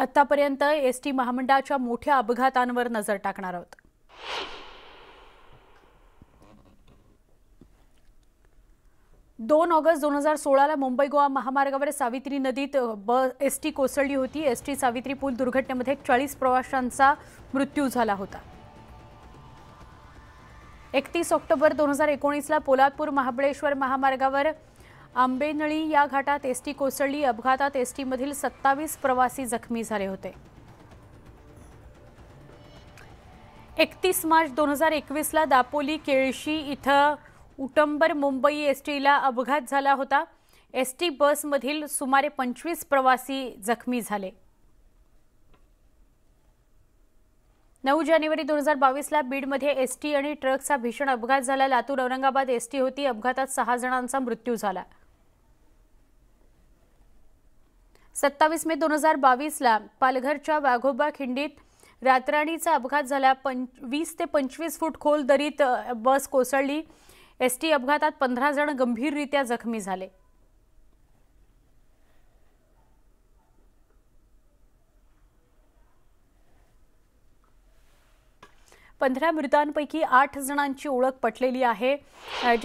आतापर्यंत S T महामंडळाच्या मोठ्या अपघातांवर नजर टाकणार आहोत दोन ऑगस्ट दोन हजार सोळाला मुंबई गोवा महामार्गावर सावित्री नदीत ब एस टी कोसळली होती एस टी सावित्री पूल दुर्घटनेमध्ये चाळीस प्रवाशांचा मृत्यू झाला होता एकतीस ऑक्टोबर दोन हजार एकोणीसला पोलादपूर महाबळेश्वर महामार्गावर आंबेनळी या घाटात एसटी कोसळली अपघातात मधील सत्तावीस प्रवासी जखमी झाले होते एकतीस मार्च दोन हजार एकवीसला दापोली केळशी इथं उटंबर मुंबई एस टीला अपघात झाला होता एस टी बसमधील सुमारे पंचवीस प्रवासी जखमी झाले नऊ जानेवारी दोन हजार बावीसला बीडमध्ये एस टी आणि ट्रकचा भीषण अपघात झाला लातूर औरंगाबाद एस टी होती अपघातात सहा जणांचा मृत्यू झाला सत्तावीस मे दोन हजार बावीसला पालघरच्या वाघोबा खिंडीत रातराणीचा अपघात झाला पंच वीस ते पंचवीस फूट खोल दरीत बस कोसळली एस टी अपघातात पंधरा जण गंभीररित्या जखमी झाले पंधरा मृतांपैकी आठ जणांची ओळख पटलेली आहे